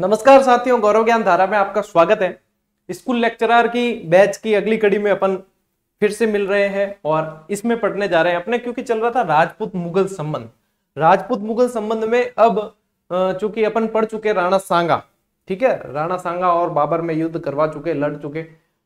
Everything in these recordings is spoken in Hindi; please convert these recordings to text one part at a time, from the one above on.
नमस्कार साथियों गौरव ज्ञान धारा में आपका स्वागत है स्कूल लेक्चरर की बैच की अगली कड़ी में अपन फिर से मिल रहे हैं और इसमें पढ़ने जा रहे हैं अपने क्योंकि चल रहा था राजपूत मुगल संबंध राजपूत मुगल संबंध में अब चूंकि अपन पढ़ चुके राणा सांगा ठीक है राणा सांगा और बाबर में युद्ध करवा चुके लड़ चुके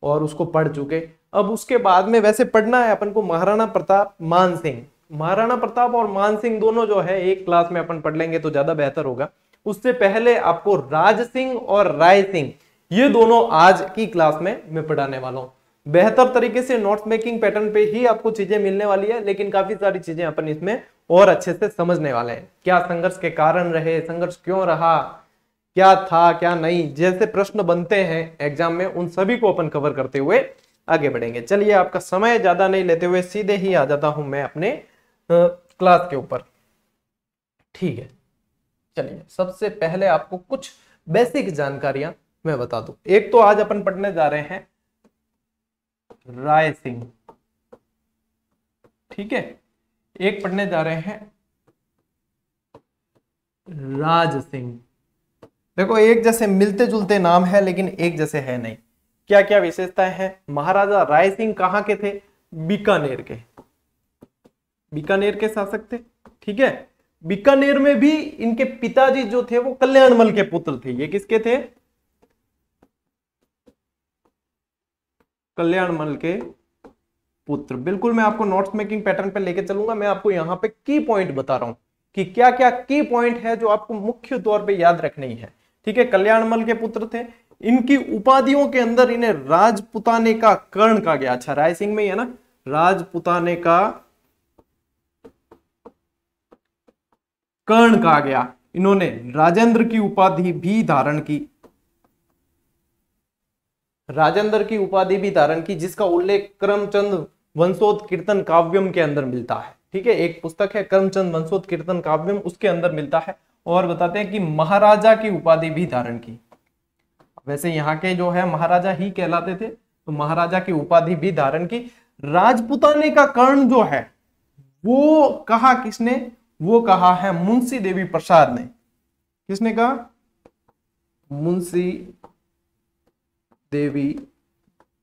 और उसको पढ़ चुके अब उसके बाद में वैसे पढ़ना है अपन को महाराणा प्रताप मान सिंह महाराणा प्रताप और मान सिंह दोनों जो है एक क्लास में अपन पढ़ लेंगे तो ज्यादा बेहतर होगा उससे पहले आपको राज सिंह और राय सिंह ये दोनों आज की क्लास में मैं पढ़ाने वाला हूं बेहतर तरीके से नोट मेकिंग पैटर्न पे ही आपको चीजें मिलने वाली है लेकिन काफी सारी चीजें अपन इसमें और अच्छे से समझने वाले हैं क्या संघर्ष के कारण रहे संघर्ष क्यों रहा क्या था क्या नहीं जैसे प्रश्न बनते हैं एग्जाम में उन सभी को अपन कवर करते हुए आगे बढ़ेंगे चलिए आपका समय ज्यादा नहीं लेते हुए सीधे ही आ जाता हूं मैं अपने क्लास के ऊपर ठीक है चलिए सबसे पहले आपको कुछ बेसिक जानकारियां मैं बता दू एक तो आज अपन पढ़ने जा रहे हैं राय सिंह ठीक है एक पढ़ने जा रहे हैं राज सिंह देखो एक जैसे मिलते जुलते नाम है लेकिन एक जैसे है नहीं क्या क्या विशेषताएं हैं महाराजा राय सिंह कहां के थे बीकानेर के बीकानेर के शासक थे ठीक है बीकानेर में भी इनके पिताजी जो थे वो कल्याणमल के पुत्र थे ये किसके थे कल्याणमल के पुत्र बिल्कुल मैं आपको नोट्स मेकिंग पैटर्न पे लेके चलूंगा मैं आपको यहां पे की पॉइंट बता रहा हूं कि क्या क्या की पॉइंट है जो आपको मुख्य तौर पे याद रखनी है ठीक है कल्याणमल के पुत्र थे इनकी उपाधियों के अंदर इन्हें राजपुताने का कर्ण कहा गया अच्छा राय सिंह में ही है ना राजपुताने का कर्ण कहा गया इन्होंने राजेंद्र की उपाधि भी धारण की राजेंद्र की उपाधि भी धारण की जिसका उल्लेख करमचंद वंशोद कीर्तन काव्यम के अंदर मिलता है ठीक है एक पुस्तक है कर्मचंद वंशोद कीर्तन काव्यम उसके अंदर मिलता है और बताते हैं कि महाराजा की उपाधि भी धारण की वैसे यहाँ के जो है महाराजा ही कहलाते थे तो महाराजा की उपाधि भी धारण की राजपुताने का कर्ण जो है वो कहा किसने वो कहा है मुंशी देवी प्रसाद ने किसने कहा मुंशी देवी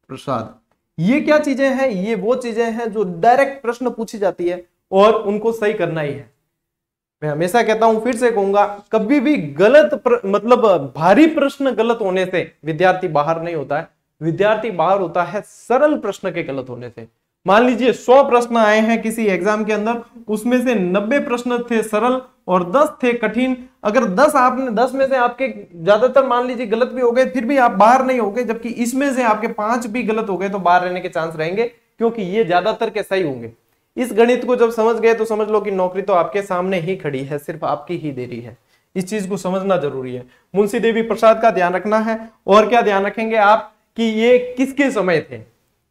प्रसाद ये क्या चीजें हैं ये वो चीजें हैं जो डायरेक्ट प्रश्न पूछी जाती है और उनको सही करना ही है मैं हमेशा कहता हूं फिर से कहूंगा कभी भी गलत प्र, मतलब भारी प्रश्न गलत होने से विद्यार्थी बाहर नहीं होता है विद्यार्थी बाहर होता है सरल प्रश्न के गलत होने से मान लीजिए 100 प्रश्न आए हैं किसी एग्जाम के अंदर उसमें से 90 प्रश्न थे सरल और 10 थे कठिन अगर 10 आपने 10 में से आपके ज्यादातर मान लीजिए गलत भी हो गए फिर भी आप बाहर नहीं हो गए जबकि इसमें से आपके पांच भी गलत हो गए तो बाहर रहने के चांस रहेंगे क्योंकि ये ज्यादातर के सही होंगे इस गणित को जब समझ गए तो समझ लो कि नौकरी तो आपके सामने ही खड़ी है सिर्फ आपकी ही देरी है इस चीज को समझना जरूरी है मुंशी देवी प्रसाद का ध्यान रखना है और क्या ध्यान रखेंगे आप कि ये किसके समय थे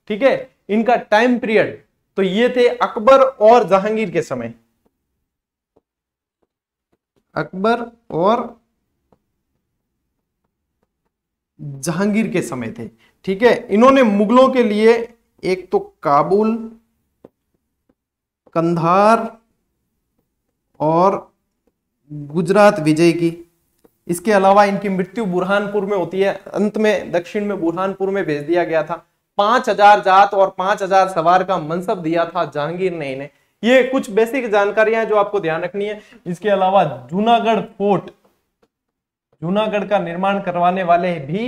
ठीक है इनका टाइम पीरियड तो ये थे अकबर और जहांगीर के समय अकबर और जहांगीर के समय थे ठीक है इन्होंने मुगलों के लिए एक तो काबुल कंधार और गुजरात विजय की इसके अलावा इनकी मृत्यु बुरहानपुर में होती है अंत में दक्षिण में बुरहानपुर में भेज दिया गया था पांच हजार जात और पांच हजार सवार का मनसब दिया था जहांगीर ने इन्हें ये कुछ बेसिक जानकारियां हैं जो आपको ध्यान रखनी है इसके अलावा जूनागढ़ फोर्ट जूनागढ़ का निर्माण करवाने वाले भी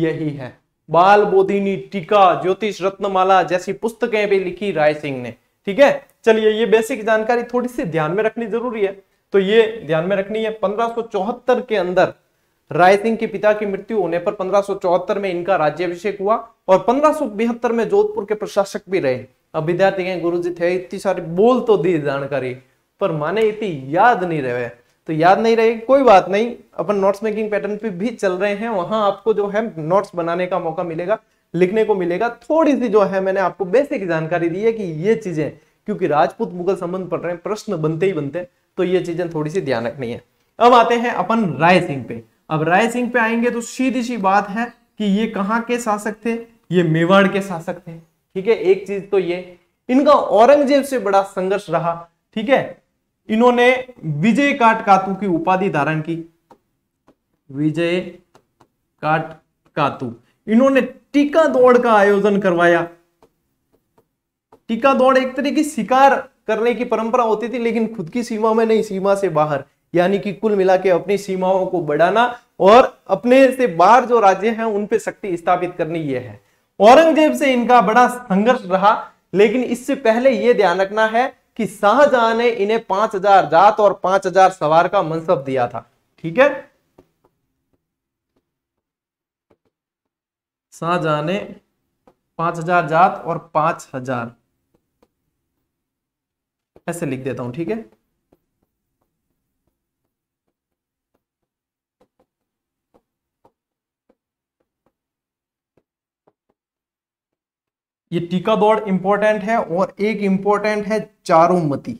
यही है बाल बोधिनी टीका ज्योतिष रत्नमाला जैसी पुस्तकें भी लिखी राय सिंह ने ठीक है चलिए ये बेसिक जानकारी थोड़ी सी ध्यान में रखनी जरूरी है तो ये ध्यान में रखनी है पंद्रह के अंदर राय सिंह के पिता की मृत्यु होने पर पंद्रह में इनका राज्यभिषेक हुआ और पंद्रह में जोधपुर के प्रशासक भी रहे अब विद्यार्थी कहें गुरु जी थे इतनी सारी बोल तो दी जानकारी पर माने इतनी याद नहीं रहे तो याद नहीं रहे कोई बात नहीं अपन नोट्स मेकिंग पैटर्न पे भी चल रहे हैं वहां आपको जो है नोट्स बनाने का मौका मिलेगा लिखने को मिलेगा थोड़ी सी जो है मैंने आपको बेसिक जानकारी दी है कि ये चीजें क्योंकि राजपूत मुगल संबंध पढ़ रहे हैं प्रश्न बनते ही बनते हैं तो ये चीजें थोड़ी सी ध्यान रखनी है अब आते हैं अपन राय सिंह पे अब राय सिंह पे आएंगे तो सीधी सी बात है कि ये कहां के शासक थे ये मेवाड़ के शासक थे ठीक है एक चीज तो ये इनका औरंगजेब से बड़ा संघर्ष रहा ठीक है इन्होंने विजय काट कातु की उपाधि धारण की विजय काट कातु इन्होंने टीका दौड़ का आयोजन करवाया टीका दौड़ एक तरह की शिकार करने की परंपरा होती थी लेकिन खुद की सीमा में नहीं सीमा से बाहर यानी कि कुल मिला के अपनी सीमाओं को बढ़ाना और अपने से बाहर जो राज्य हैं उन पे शक्ति स्थापित करनी ये है औरंगजेब से इनका बड़ा संघर्ष रहा लेकिन इससे पहले ये ध्यान रखना है कि शाहजहां ने इन्हें 5000 जात और 5000 सवार का मनसब दिया था ठीक है शाहजहां ने 5000 जात और 5000 ऐसे लिख देता हूं ठीक है ये टीका दौड़ इंपॉर्टेंट है और एक इंपॉर्टेंट है चारुमती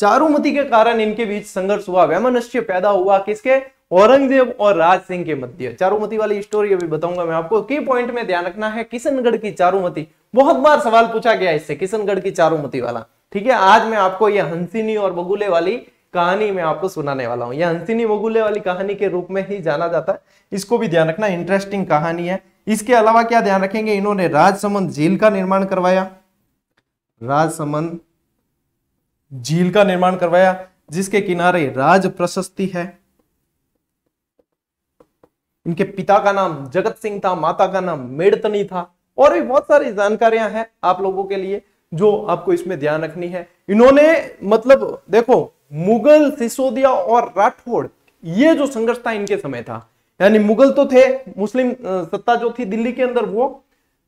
चारुमति के कारण इनके बीच संघर्ष हुआ वैमनस्य पैदा हुआ किसके औरंगजेब और राज सिंह के मध्य चारुमति वाली स्टोरी अभी बताऊंगा मैं आपको की पॉइंट में ध्यान रखना है किशनगढ़ की चारुमति बहुत बार सवाल पूछा गया इससे किशनगढ़ की चारुमति वाला ठीक है आज मैं आपको ये हंसिनी और बगुले वाली कहानी मैं आपको सुनाने वाला हूँ यह हंसिनी बगुले वाली कहानी के रूप में ही जाना जाता है इसको भी ध्यान रखना इंटरेस्टिंग कहानी है इसके अलावा क्या ध्यान रखेंगे इन्होंने राजसमंद झील का निर्माण करवाया राजसमंद झील का निर्माण करवाया जिसके किनारे राज प्रशस्ति है इनके पिता का नाम जगत सिंह था माता का नाम मेड़तनी था और भी बहुत सारी जानकारियां हैं आप लोगों के लिए जो आपको इसमें ध्यान रखनी है इन्होंने मतलब देखो मुगल सिसोदिया और राठौड़ ये जो संघर्ष था इनके समय था यानी मुगल तो थे मुस्लिम सत्ता जो थी दिल्ली के अंदर वो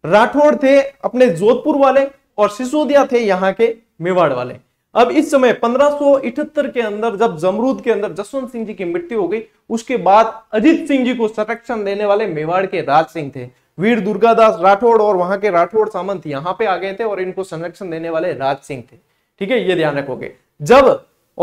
राठौड़ थे अपने जोधपुर वाले और सिसोदिया थे यहाँ के मेवाड़ वाले अब इस समय पंद्रह के अंदर जब जमरूद के अंदर जसवंत सिंह जी की मृत्यु हो गई उसके बाद अजीत सिंह जी को संरक्षण देने वाले मेवाड़ के राज सिंह थे वीर दुर्गादास राठौड़ और वहां के राठौड़ सामंत यहाँ पे आ गए थे और इनको संरक्षण देने वाले राज सिंह थे ठीक है ये ध्यान रखोगे जब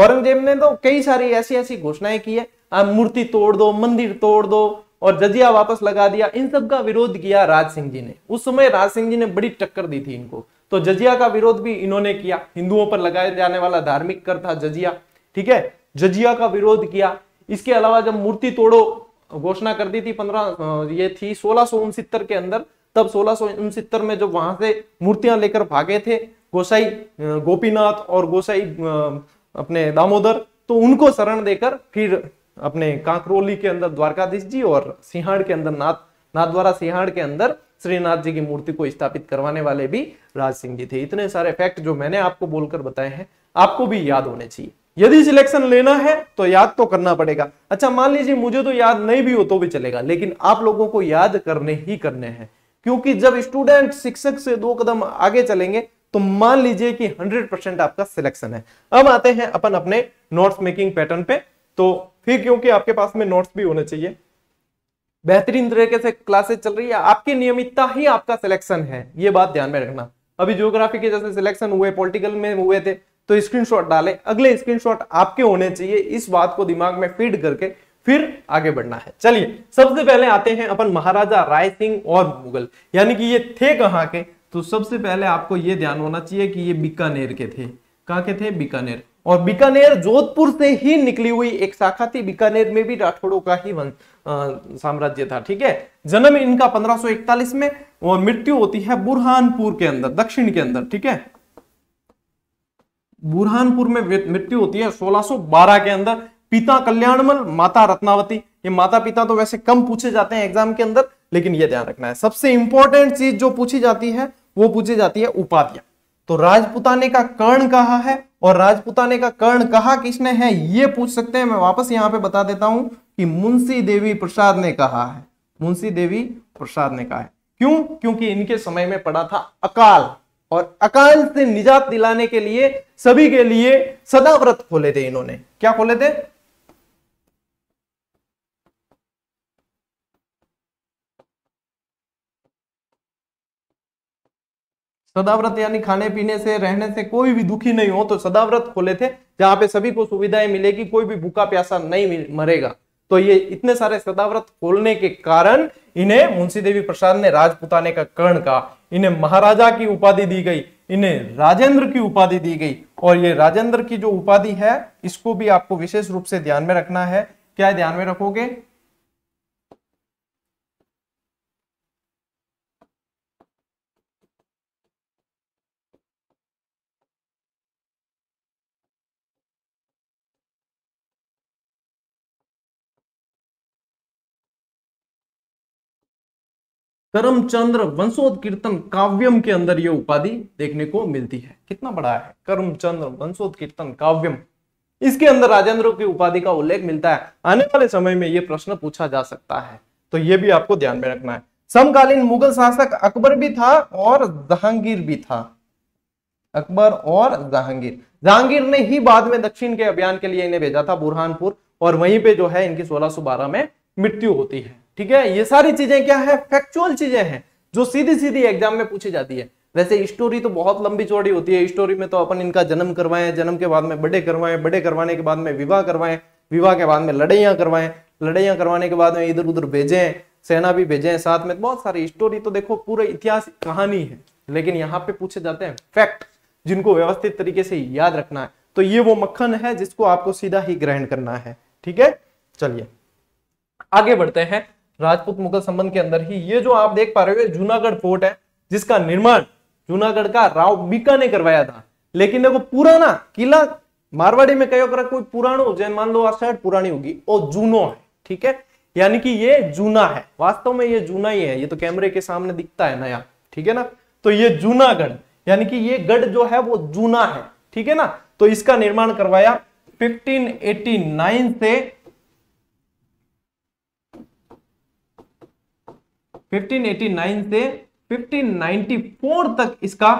औरंगजेब ने तो कई सारी ऐसी ऐसी घोषणाएं की है मूर्ति तोड़ दो मंदिर तोड़ दो और जजिया वापस लगा दिया इन सब का विरोध किया राज सिंह जी ने उस समय राज सिंह जी ने बड़ी टक्कर दी थी इनको तो जजिया का विरोध भी इन्होंने किया हिंदुओं पर लगाया जाने वाला धार्मिक कर था जजिया ठीक है जजिया का विरोध किया इसके अलावा जब मूर्ति तोड़ो घोषणा कर दी थी पंद्रह ये थी सोलह के अंदर तब सोलह में जब वहां से मूर्तियां लेकर भागे थे गोसाई गोपीनाथ और गोसाई अपने दामोदर तो उनको शरण देकर फिर अपने कांकरोली के अंदर द्वारकाधीश जी और सिंहाड़ के अंदर नाथ नाथद्वारा सिंहाड़ के अंदर श्रीनाथ जी की मूर्ति को स्थापित करवाने वाले भी राज सिंह जी थे इतने सारे फैक्ट जो मैंने आपको बोलकर बताए हैं आपको भी याद होने चाहिए यदि सिलेक्शन लेना है तो याद तो करना पड़ेगा अच्छा मान लीजिए मुझे तो याद नहीं भी हो तो भी चलेगा लेकिन आप लोगों को याद करने ही करने हैं क्योंकि जब स्टूडेंट शिक्षक से दो कदम आगे चलेंगे तो मान लीजिए कि 100 परसेंट आपका सिलेक्शन है अब आते हैं अपन अपने नोट्स मेकिंग पैटर्न पे तो फिर क्योंकि आपके पास में नोट्स भी होने चाहिए बेहतरीन तरीके से क्लासेस चल रही है आपकी नियमितता ही आपका सिलेक्शन है ये बात ध्यान में रखना अभी ज्योग्राफी के जैसे सिलेक्शन हुए पॉलिटिकल में हुए थे तो स्क्रीनशॉट डाले अगले स्क्रीनशॉट आपके होने चाहिए इस बात को दिमाग में फीड करके फिर आगे बढ़ना है चलिए सबसे पहले आते हैं अपन महाराजा राय सिंह और मुगल यानी कि ये थे कहाँ के तो सबसे पहले आपको ये ध्यान होना चाहिए कि ये बीकानेर के थे कहाँ के थे बीकानेर और बीकानेर जोधपुर से ही निकली हुई एक शाखा थी बीकानेर में भी राठौड़ों का ही वंश साम्राज्य था ठीक है जन्म इनका 1541 में और मृत्यु होती है बुरहानपुर के अंदर दक्षिण के अंदर ठीक है बुरहानपुर में मृत्यु होती है 1612 के अंदर पिता कल्याणमल माता रत्नावती ये माता पिता तो वैसे कम पूछे जाते हैं एग्जाम के अंदर लेकिन यह ध्यान रखना है सबसे इंपॉर्टेंट चीज जो पूछी जाती है वो पूछी जाती है उपाधियां तो राजपुताने का कर्ण कहा है और राजपुताने का कर्ण कहा किसने है ये पूछ सकते हैं मैं वापस यहां पे बता देता हूं कि मुंशी देवी प्रसाद ने कहा है मुंशी देवी प्रसाद ने कहा है क्यों क्योंकि इनके समय में पड़ा था अकाल और अकाल से निजात दिलाने के लिए सभी के लिए सदाव्रत खोले थे इन्होंने क्या खोले थे सदाव्रत यानी खाने पीने से रहने से कोई भी दुखी नहीं हो तो सदाव्रत खोले थे जहां पे सभी को सुविधाएं मिलेगी कोई भी भूखा प्यासा नहीं मरेगा तो ये इतने सारे सदाव्रत खोलने के कारण इन्हें मुंशी देवी प्रसाद ने राजपुताने का कर्ण कहा इन्हें महाराजा की उपाधि दी गई इन्हें राजेंद्र की उपाधि दी गई और ये राजेंद्र की जो उपाधि है इसको भी आपको विशेष रूप से ध्यान में रखना है क्या ध्यान में रखोगे करमचंद्र वंशोद कीर्तन काव्यम के अंदर यह उपाधि देखने को मिलती है कितना बड़ा है करमचंद्र वंशोद कीर्तन काव्यम इसके अंदर राजेंद्र की उपाधि का उल्लेख मिलता है आने वाले समय में यह प्रश्न पूछा जा सकता है तो यह भी आपको ध्यान में रखना है समकालीन मुगल शासक अकबर भी था और जहांगीर भी था अकबर और जहांगीर जहांगीर ने ही बाद में दक्षिण के अभियान के लिए इन्हें भेजा था बुरहानपुर और वहीं पे जो है इनकी 1612 में मृत्यु होती है ठीक है ये सारी चीजें क्या है फैक्चुअल चीजें हैं जो सीधी सीधी एग्जाम में पूछी जाती है वैसे स्टोरी तो बहुत लंबी चौड़ी होती है स्टोरी में तो अपन इनका जन्म करवाएं जन्म के बाद में बड़े करवाएं बड़े करवाने के बाद में विवाह करवाएं विवाह के बाद में लड़ाइयाँ करवाएं लड़ाइयाँ करवाने के बाद में इधर उधर भेजें सेना भी भेजें साथ में बहुत सारी स्टोरी तो देखो पूरे इतिहास कहानी है लेकिन यहाँ पे पूछे जाते हैं फैक्ट जिनको व्यवस्थित तरीके से याद रखना है तो ये वो मक्खन है जिसको आपको सीधा ही ग्रहण करना है ठीक है चलिए आगे बढ़ते हैं राजपूत मुगल संबंध के अंदर ही ये जो आप देख पा रहे हो जूनागढ़ फोर्ट है जिसका निर्माण जूनागढ़ का राव बीका ने करवाया था लेकिन देखो पुराना किला मारवाड़ी में कहो कोई पुराण जैन मान लो आठ पुरानी होगी और जूनो है ठीक है यानी कि ये जूना है वास्तव में ये जूना ही है ये तो कैमरे के सामने दिखता है नया ठीक है ना तो ये जूनागढ़ यानी कि ये गढ़ जो है वो जूना है ठीक है ना तो इसका निर्माण करवाया 1589 से 1589 से 1594 तक इसका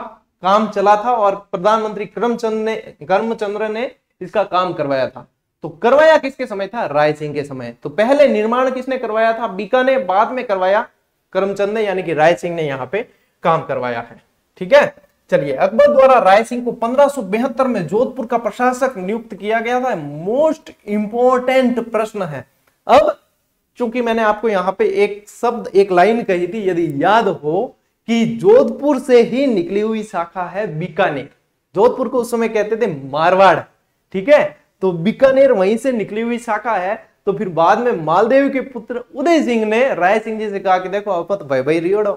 काम चला था और प्रधानमंत्री करमचंद ने कर्मचंद्र ने इसका काम करवाया था तो करवाया किसके समय था राय सिंह के समय तो पहले निर्माण किसने करवाया था बीका ने बाद में करवाया करमचंद ने यानी कि राय सिंह ने यहाँ पे काम करवाया है ठीक है चलिए अकबर द्वारा राय सिंह को पंद्रह में जोधपुर का प्रशासक नियुक्त किया गया था मोस्ट इंपोर्टेंट प्रश्न है अब चूंकि मैंने आपको यहां पे एक शब्द एक लाइन कही थी यदि याद हो कि जोधपुर से ही निकली हुई शाखा है बीकानेर जोधपुर को उस समय कहते थे मारवाड़ ठीक है तो बीकानेर वहीं से निकली हुई शाखा है तो फिर बाद में मालदेव के पुत्र उदय सिंह ने राय सिंह जी से कहा कि देखो अपत भाई भाई रियोड़ो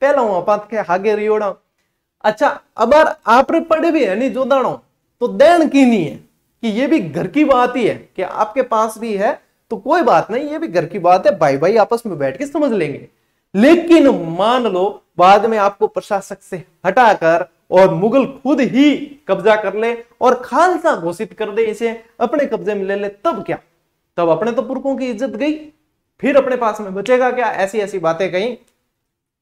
पहला हूं अपत के आगे रियोड़ो अच्छा अब आप पढ़े भी है नहीं जोदाणो तो देन की नहीं है कि ये भी घर की बात ही है कि आपके पास भी है तो कोई बात नहीं ये भी घर की बात है भाई भाई आपस में बैठ के समझ लेंगे लेकिन मान लो बाद में आपको प्रशासक से हटाकर और मुगल खुद ही कब्जा कर ले और खालसा घोषित कर दे इसे अपने कब्जे में ले ले तब क्या तब अपने तो पुरखों की इज्जत गई फिर अपने पास में बचेगा क्या ऐसी ऐसी बातें कहीं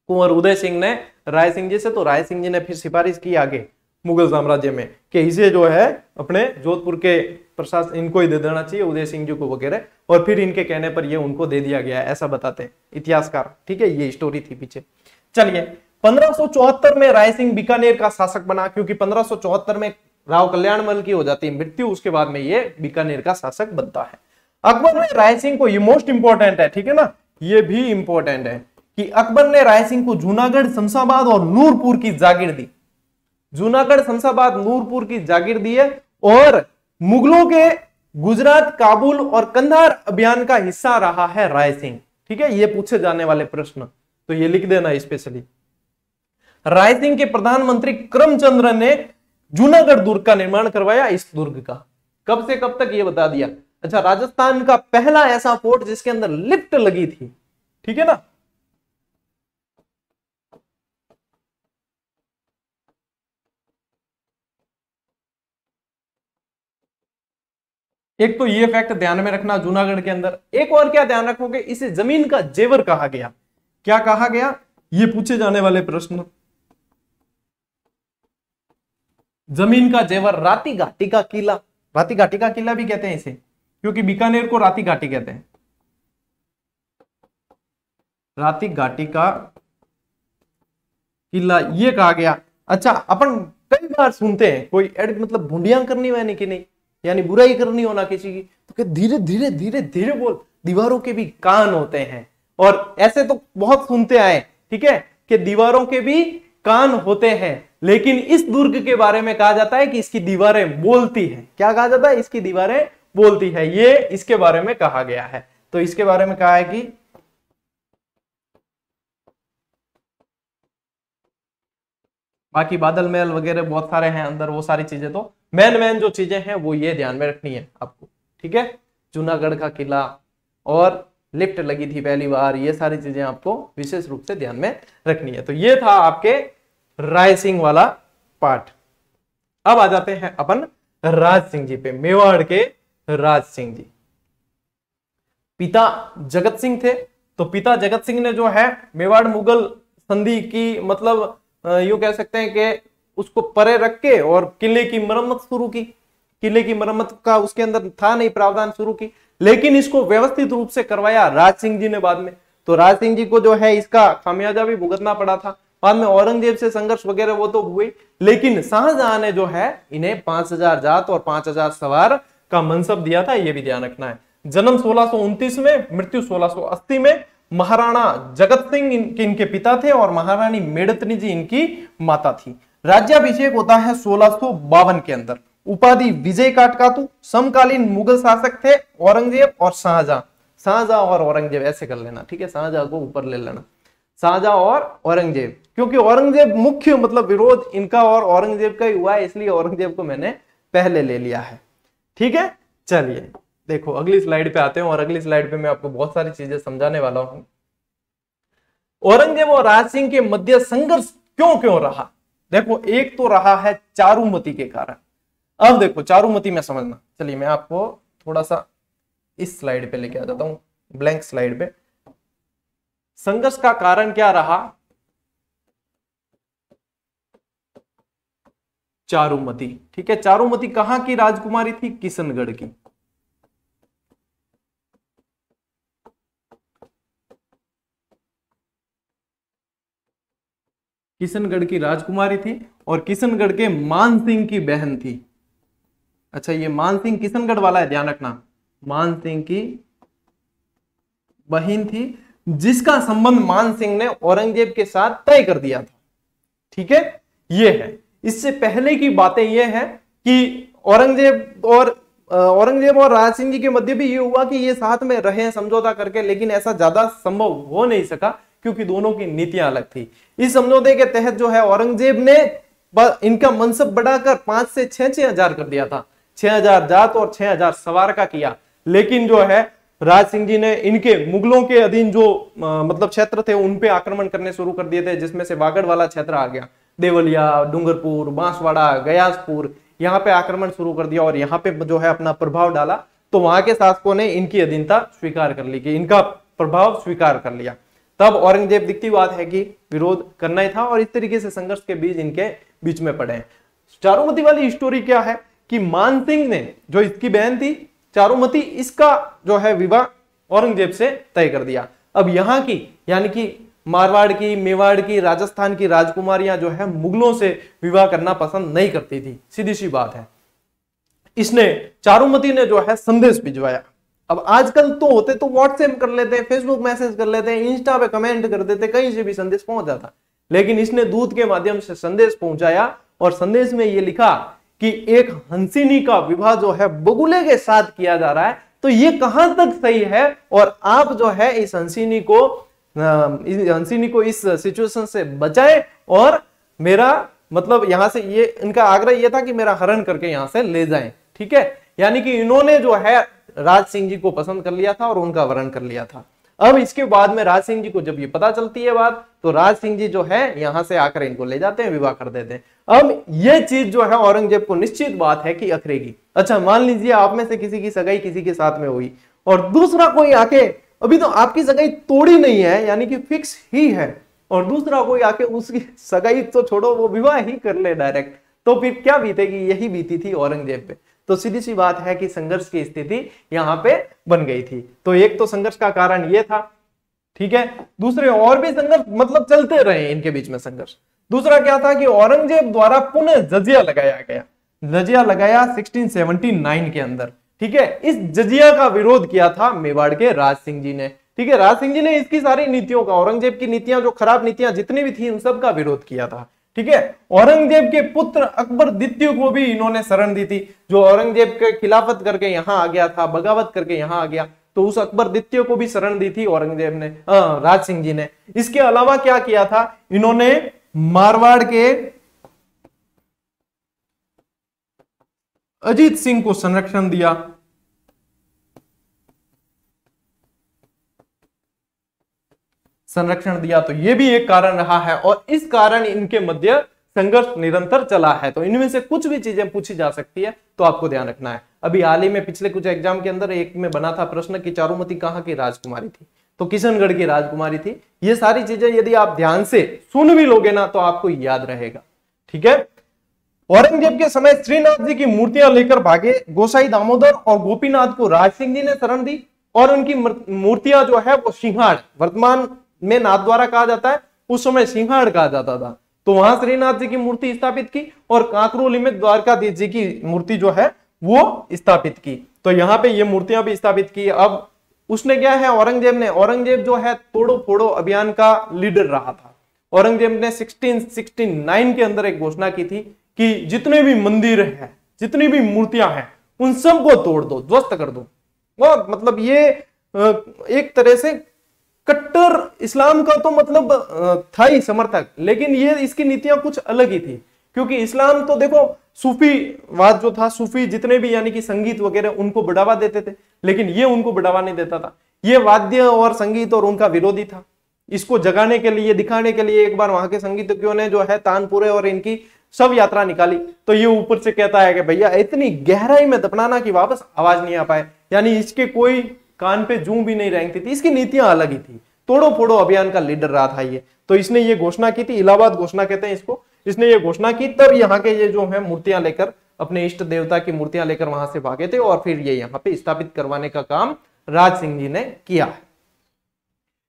कुंवर उदय सिंह ने राय सिंह जी से तो राय सिंह जी ने फिर सिफारिश की आगे मुगल साम्राज्य में कि इसे जो है अपने जोधपुर के प्रशासन इनको ही दे देना चाहिए उदय सिंह जी को वगैरह और फिर इनके कहने पर ये उनको दे दिया गया ऐसा बताते हैं इतिहासकार ठीक है ये स्टोरी थी पीछे चलिए 1574 में राय सिंह बीकानेर का शासक बना क्योंकि 1574 में राव कल्याणमल की हो जाती है मृत्यु उसके बाद में ये बीकानेर का शासक बनता है अकबर ने राय सिंह को ये मोस्ट इंपॉर्टेंट है ठीक है ना ये भी इंपॉर्टेंट है कि अकबर ने राय सिंह को जूनागढ़ शमशाबाद और नूरपुर की जागीर दी जूनागढ़ शमशाबाद नूरपुर की जागीर दी है और मुगलों के गुजरात काबुल और कंधार अभियान का हिस्सा रहा है राय सिंह ठीक है ये पूछे जाने वाले प्रश्न तो ये लिख देना स्पेशली राय सिंह के प्रधानमंत्री क्रमचंद्र ने जूनागढ़ दुर्ग का निर्माण करवाया इस दुर्ग का कब से कब तक ये बता दिया अच्छा राजस्थान का पहला ऐसा फोर्ट जिसके अंदर लिफ्ट लगी थी ठीक है ना एक तो ये फैक्ट ध्यान में रखना जूनागढ़ के अंदर एक और क्या ध्यान रखोगे इसे जमीन का जेवर कहा गया क्या कहा गया ये पूछे जाने वाले प्रश्न जमीन का जेवर राती घाटी का किला राती घाटी का किला भी कहते हैं इसे क्योंकि बीकानेर को राती घाटी कहते हैं राती घाटी का किला ये कहा गया अच्छा अपन कई बार सुनते हैं कोई एड मतलब भूडिया करनी वाली कि नहीं यानी बुराई करनी होना किसी की तो धीरे धीरे धीरे धीरे बोल दीवारों के भी कान होते हैं और ऐसे तो बहुत सुनते आए ठीक है कि दीवारों के भी कान होते हैं लेकिन इस दुर्ग के बारे में कहा जाता है कि इसकी दीवारें बोलती है क्या कहा जाता है इसकी दीवारें बोलती है ये इसके बारे में कहा गया है तो इसके बारे में कहा है कि बाकी बादल मेल वगैरह बहुत सारे हैं अंदर वो सारी चीजें तो मेन मेन जो चीजें हैं वो ये ध्यान में रखनी है आपको ठीक है जूनागढ़ का किला और लिफ्ट लगी थी पहली बार ये सारी चीजें आपको विशेष रूप से ध्यान में रखनी है तो ये था आपके राय सिंह वाला पार्ट अब आ जाते हैं अपन राज सिंह जी पे मेवाड़ के राज सिंह जी पिता जगत सिंह थे तो पिता जगत सिंह ने जो है मेवाड़ मुगल संधि की मतलब यू कह सकते हैं कि उसको परे रख के और किले की मरम्मत शुरू की किले की मरम्मत का उसके अंदर था नहीं प्रावधान शुरू की लेकिन इसको व्यवस्थित रूप से करवाया राज सिंह जी ने बाद में तो राज सिंह जी को जो है इसका खामियाजा भी भुगतना पड़ा था बाद में औरंगजेब से संघर्ष वगैरह वो तो हुए लेकिन शाहजहां ने जो है इन्हें पांच हजार जात और पांच हजार सवार का मनसब दिया था ये भी ध्यान रखना है जन्म सोलह में मृत्यु सोलह में महाराणा जगत सिंह इनके पिता थे और महारानी मेड़तनी जी इनकी माता थी राज्याभिषेक होता है सोलह के अंदर उपाधि विजय काटकातु समकालीन मुगल शासक थे औरंगजेब और शाहजहां शाहजहां और औरंगजेब ऐसे कर लेना ठीक है शाहजहां को ऊपर ले लेना शाहजहां और औरंगजेब क्योंकि औरंगजेब मुख्य मतलब विरोध इनका और औरंगजेब का ही हुआ है इसलिए औरंगजेब को मैंने पहले ले लिया है ठीक है चलिए देखो अगली स्लाइड पे आते हैं और अगली स्लाइड पे मैं आपको बहुत सारी चीजें समझाने वाला हूं औरंगजेब और राज सिंह के मध्य संघर्ष क्यों क्यों रहा देखो एक तो रहा है चारुमती के कारण अब देखो चारुमती में समझना चलिए मैं आपको थोड़ा सा इस स्लाइड पे लेके आ जाता हूं ब्लैंक स्लाइड पे संघर्ष का कारण क्या रहा चारुमती ठीक है चारुमती कहां की राजकुमारी थी किशनगढ़ की किशनगढ़ की राजकुमारी थी और किशनगढ़ के मान सिंह की बहन थी अच्छा ये मान सिंह किशनगढ़ वाला है ध्यान रखना मान सिंह की बहन थी जिसका संबंध मान सिंह ने औरंगजेब के साथ तय कर दिया था ठीक है ये है इससे पहले की बातें ये है कि औरंगजेब और औरंगजेब और राज सिंह जी के मध्य भी ये हुआ कि ये साथ में रहे समझौता करके लेकिन ऐसा ज्यादा संभव हो नहीं सका क्योंकि दोनों की नीतियां अलग थी इस समझौते के तहत जो है औरंगजेब ने इनका मनसब बढ़ाकर पांच से छह छह हजार कर दिया था छह हजार जात और छह हजार सवार का किया लेकिन जो है राज सिंह जी ने इनके मुगलों के अधीन जो आ, मतलब क्षेत्र थे उन पे आक्रमण करने शुरू कर दिए थे जिसमें से वागड़ वाला क्षेत्र आ गया देवलिया डूंगरपुर बांसवाड़ा गयासपुर यहाँ पे आक्रमण शुरू कर दिया और यहाँ पे जो है अपना प्रभाव डाला तो वहां के शासकों ने इनकी अधीनता स्वीकार कर ली कि इनका प्रभाव स्वीकार कर लिया तब औरंगजेब बात है कि विरोध करना ही था और इस तरीके से संघर्ष के बीच इनके बीच में पड़े हैं चारुमती वाली स्टोरी क्या है कि मान सिंह ने जो इसकी बहन थी चारुमती इसका जो है विवाह औरंगजेब से तय कर दिया अब यहाँ की यानी कि मारवाड़ की मेवाड़ की राजस्थान की राजकुमारियां जो है मुगलों से विवाह करना पसंद नहीं करती थी सीधी सी बात है इसने चारुमती ने जो है संदेश भिजवाया अब आजकल तो होते तो व्हाट्सएप कर लेते हैं फेसबुक मैसेज कर लेते हैं इंस्टा पे कमेंट कर देते कहीं से भी संदेश पहुंच जाता लेकिन इसने दूध के माध्यम से संदेश पहुंचाया और संदेश में यह लिखा कि एक हंसिनी का विवाह जो है बगुले के साथ किया जा रहा है तो ये कहां तक सही है और आप जो है इस हंसिनी को इस हंसिनी को इस सिचुएशन से बचाए और मेरा मतलब यहां से ये इनका आग्रह ये था कि मेरा हरण करके यहां से ले जाए ठीक है यानी कि इन्होंने जो है राज सिंह जी को पसंद कर लिया था और उनका वर्ण कर लिया था अब इसके बाद में राज सिंह जी को जब ये पता चलती है बात तो राज सिंह जी जो है यहां से आकर इनको ले जाते हैं विवाह कर देते हैं अब ये चीज जो है औरंगजेब को निश्चित बात है कि अखरेगी अच्छा मान लीजिए आप में से किसी की सगाई किसी के साथ में हुई और दूसरा कोई आके अभी तो आपकी सगाई तोड़ी नहीं है यानी कि फिक्स ही है और दूसरा कोई आके उसकी सगाई तो छोड़ो वो विवाह ही कर ले डायरेक्ट तो फिर क्या बीतेगी यही बीती थी औरंगजेब पे तो सीधी सी बात है कि संघर्ष की स्थिति यहां पे बन गई थी तो एक तो संघर्ष का कारण यह था ठीक है दूसरे और भी संघर्ष मतलब चलते रहे इनके बीच में संघर्ष दूसरा क्या था कि औरंगजेब द्वारा पुनः जजिया लगाया गया जजिया लगाया 1679 के अंदर ठीक है इस जजिया का विरोध किया था मेवाड़ के राज सिंह जी ने ठीक है राज सिंह जी ने इसकी सारी नीतियों का औरंगजेब की नीतियां जो खराब नीतियां जितनी भी थी उन सब का विरोध किया था ठीक है औरंगजेब के पुत्र अकबर द्वितीय को भी इन्होंने शरण दी थी जो औरंगजेब के खिलाफत करके यहां आ गया था बगावत करके यहां आ गया तो उस अकबर द्वितीय को भी शरण दी थी औरंगजेब ने राज सिंह जी ने इसके अलावा क्या किया था इन्होंने मारवाड़ के अजीत सिंह को संरक्षण दिया संरक्षण दिया तो ये भी एक कारण रहा है और इस कारण इनके मध्य संघर्ष निरंतर चला है तो इनमें से कुछ भी चीजें पूछी जा सकती है तो आपको ध्यान रखना है अभी हाल ही में पिछले कुछ एग्जाम के अंदर एक में बना था प्रश्न की चारुमती कहाँ की राजकुमारी थी तो किशनगढ़ की राजकुमारी थी ये सारी चीजें यदि आप ध्यान से सुन भी लोगे ना तो आपको याद रहेगा ठीक है औरंगजेब के समय श्रीनाथ जी की मूर्तियां लेकर भागे गोसाई दामोदर और गोपीनाथ को राज सिंह जी ने शरण दी और उनकी मूर्तियां जो है वो सिंहाड़ वर्तमान में नाथ द्वारा कहा जाता है उस समय सिंहड़ कहा जाता था तो वहां श्रीनाथ जी की मूर्ति स्थापित की और कांकरोली में द्वारकाधीश जी की मूर्ति जो है वो स्थापित की तो यहाँ पे ये मूर्तियां भी स्थापित की अब उसने क्या है औरंगजेब ने औरंगजेब जो है तोड़ो फोड़ो अभियान का लीडर रहा था औरंगजेब ने 1669 के अंदर एक घोषणा की थी कि जितने भी मंदिर हैं जितनी भी मूर्तियां हैं उन सबको तोड़ दो ध्वस्त कर दो और मतलब ये एक तरह से कट्टर इस्लाम का तो मतलब था ही समर्थक लेकिन ये इसकी नीतियां कुछ अलग ही थी क्योंकि इस्लाम तो देखो सूफीवाद जो था सूफी जितने भी यानी कि संगीत वगैरह उनको बढ़ावा देते थे लेकिन ये उनको बढ़ावा नहीं देता था ये वाद्य और संगीत और उनका विरोधी था इसको जगाने के लिए दिखाने के लिए एक बार वहां के संगीतज्ञों ने जो है तानपुरे और इनकी सब यात्रा निकाली तो ये ऊपर से कहता है कि भैया इतनी गहराई में दफनाना कि वापस आवाज नहीं आ पाए यानी इसके कोई कान पे जू भी नहीं रेंगती थी इसकी नीतियां अलग ही थी तोड़ो फोड़ो अभियान का लीडर रहा था ये तो इसने ये घोषणा की थी इलाहाबाद घोषणा कहते हैं इसको इसने ये घोषणा की तब यहाँ के ये जो है मूर्तियां लेकर अपने इष्ट देवता की मूर्तियां लेकर वहां से भागे थे और फिर ये यहाँ पे स्थापित करवाने का काम राज सिंह जी ने किया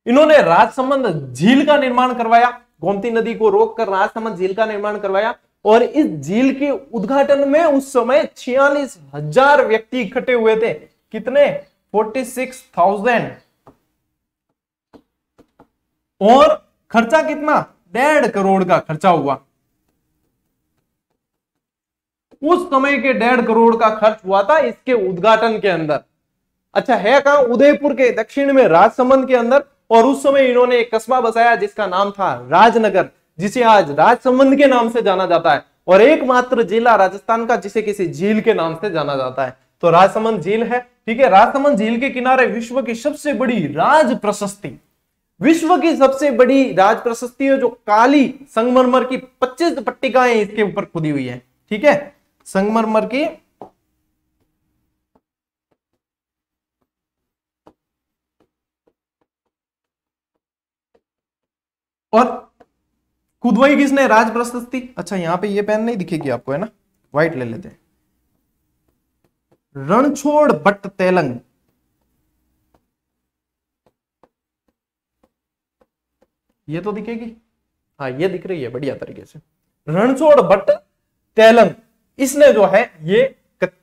इन्होंने राजसमंद झील का निर्माण करवाया गोमती नदी को रोककर राजसमंद झील का निर्माण करवाया और इस झील के उद्घाटन में उस समय छियालीस हजार व्यक्ति इकट्ठे हुए थे कितने फोर्टी सिक्स थाउजेंड और खर्चा कितना डेढ़ करोड़ का खर्चा हुआ उस समय के डेढ़ करोड़ का खर्च हुआ था इसके उद्घाटन के अंदर अच्छा है कहा उदयपुर के दक्षिण में राजसमंद के अंदर और उस समय इन्होंने एक कस्बा बसाया जिसका नाम था राजनगर जिसे आज राजसमंद के नाम से जाना जाता है और एकमात्र जिला राजस्थान का जिसे किसी झील के नाम से जाना जाता है तो राजसमंद झील है ठीक है राजसमंद झील के किनारे विश्व की सबसे बड़ी राज प्रशस्ति विश्व की सबसे बड़ी राज प्रशस्ति है जो काली संगमरमर की 25 पट्टिकाएं इसके ऊपर खुदी हुई है ठीक है संगमरमर की और खुदवाई किसने राज प्रशस्ति अच्छा यहां पे ये पेन नहीं दिखेगी आपको है ना व्हाइट ले लेते हैं रणछोड़ भट्ट तेलंग ये तो दिखेगी हाँ ये दिख रही है बढ़िया तरीके से रणछोड़ भट्ट तेलंग इसने जो है ये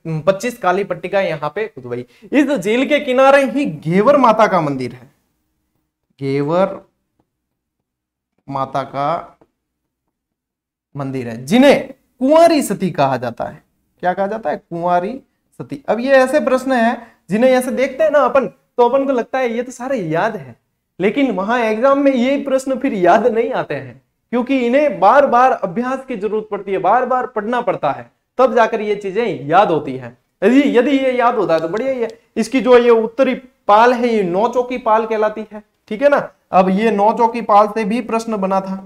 25 काली पट्टिका यहां पे खुदवाई इस झील के किनारे ही घेवर माता का मंदिर है घेवर माता का मंदिर है जिन्हें कुंवारी सती कहा जाता है क्या कहा जाता है कुंवारी सती अब ये ऐसे प्रश्न है जिन्हें ऐसे देखते हैं ना अपन तो अपन को लगता है ये तो सारे याद है लेकिन वहां एग्जाम में ये प्रश्न फिर याद नहीं आते हैं क्योंकि इन्हें बार बार अभ्यास की जरूरत पड़ती है बार बार पढ़ना पड़ता है तब जाकर ये चीजें याद होती है यदि यदि ये याद होता है तो बढ़िया ही है इसकी जो ये उत्तरी पाल है ये नौ चौकी पाल कहलाती है ठीक है ना अब ये नौ चौकी पाल से भी प्रश्न बना था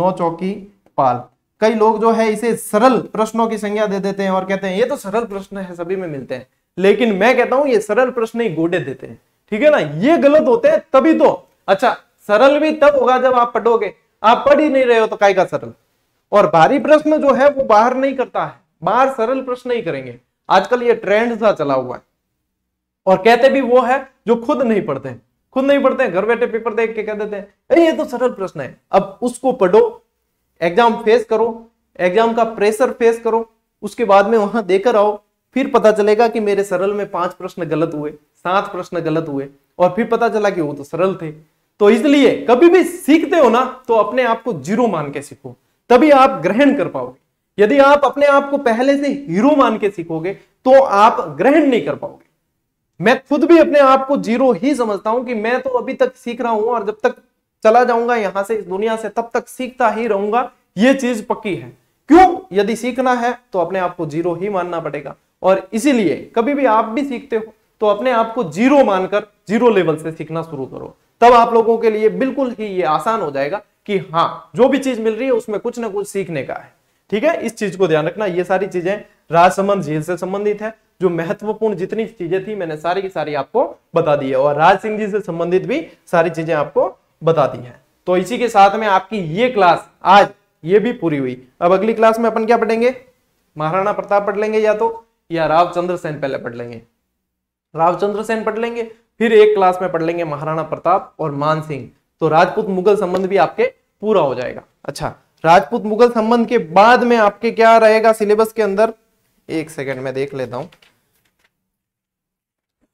नौ चौकी पाल कई लोग जो है इसे सरल प्रश्नों की संज्ञा दे देते हैं और कहते हैं ये तो सरल प्रश्न है सभी में मिलते हैं लेकिन मैं कहता हूं ये सरल प्रश्न ही गोडे देते हैं ठीक है ना ये गलत होते हैं तभी तो अच्छा सरल भी तब होगा जब आप पढ़ोगे आप पढ़ ही नहीं रहे हो तो काय का सरल और भारी प्रश्न जो है वो बाहर नहीं करता है बाहर सरल प्रश्न ही करेंगे आजकल ये ट्रेंड सा चला हुआ है और कहते भी वो है जो खुद नहीं पढ़ते खुद नहीं पढ़ते घर बैठे पेपर देख के कह देते हैं ये तो सरल प्रश्न है अब उसको पढ़ो एग्जाम फेस करो एग्जाम का प्रेशर फेस करो उसके बाद में वहां देकर आओ फिर पता चलेगा कि मेरे सरल में पांच प्रश्न गलत हुए सात प्रश्न गलत हुए और फिर पता चला कि वो तो सरल थे तो इसलिए कभी भी सीखते हो ना तो अपने आप को जीरो मान के सीखो तभी आप ग्रहण कर पाओगे यदि आप अपने आप को पहले से हीरो मान के सीखोगे तो आप ग्रहण नहीं कर पाओगे मैं खुद भी अपने आप को जीरो ही समझता हूं कि मैं तो अभी तक सीख रहा हूं और जब तक चला जाऊंगा यहां से इस दुनिया से तब तक सीखता ही रहूंगा ये चीज पक्की है क्यों यदि सीखना है तो अपने आप को जीरो ही मानना पड़ेगा और इसीलिए कभी भी आप भी सीखते हो तो अपने आप को जीरो मानकर जीरो लेवल से सीखना शुरू करो तब आप लोगों के लिए बिल्कुल ही ये आसान हो जाएगा कि हाँ जो भी चीज मिल रही है उसमें कुछ ना कुछ सीखने का है ठीक है इस चीज को ध्यान रखना ये सारी चीजें राजसमंद झील से संबंधित है जो महत्वपूर्ण जितनी चीजें थी मैंने सारी की सारी आपको बता दी है और राज सिंह जी से संबंधित भी सारी चीजें आपको बताती है तो इसी के साथ में आपकी ये क्लास आज ये भी पूरी हुई अब अगली क्लास में अपन क्या पढ़ेंगे महाराणा प्रताप पढ़ लेंगे या तो या रावचंद्र सेन पहले पढ़ लेंगे रावचंद्र सेन पढ़ लेंगे फिर एक क्लास में पढ़ लेंगे महाराणा प्रताप और मान सिंह तो राजपूत मुगल संबंध भी आपके पूरा हो जाएगा अच्छा राजपूत मुगल संबंध के बाद में आपके क्या रहेगा सिलेबस के अंदर एक सेकेंड में देख लेता हूं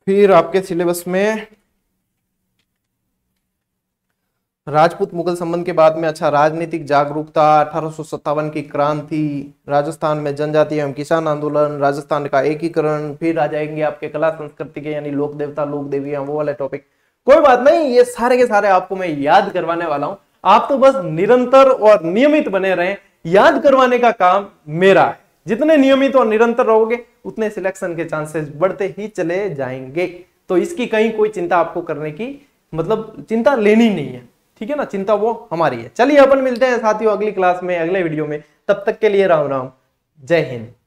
फिर आपके सिलेबस में राजपूत मुगल संबंध के बाद में अच्छा राजनीतिक जागरूकता अठारह की क्रांति राजस्थान में जनजातीय एवं किसान आंदोलन राजस्थान का एकीकरण फिर आ जाएंगे आपके कला संस्कृति के यानी लोक देवता लोक देवी वो वाले टॉपिक कोई बात नहीं ये सारे के सारे आपको मैं याद करवाने वाला हूं आप तो बस निरंतर और नियमित बने रहे याद करवाने का काम मेरा है जितने नियमित और निरंतर रहोगे उतने सिलेक्शन के चांसेस बढ़ते ही चले जाएंगे तो इसकी कहीं कोई चिंता आपको करने की मतलब चिंता लेनी नहीं है ठीक है ना चिंता वो हमारी है चलिए अपन मिलते हैं साथियों अगली क्लास में अगले वीडियो में तब तक के लिए राम राम जय हिंद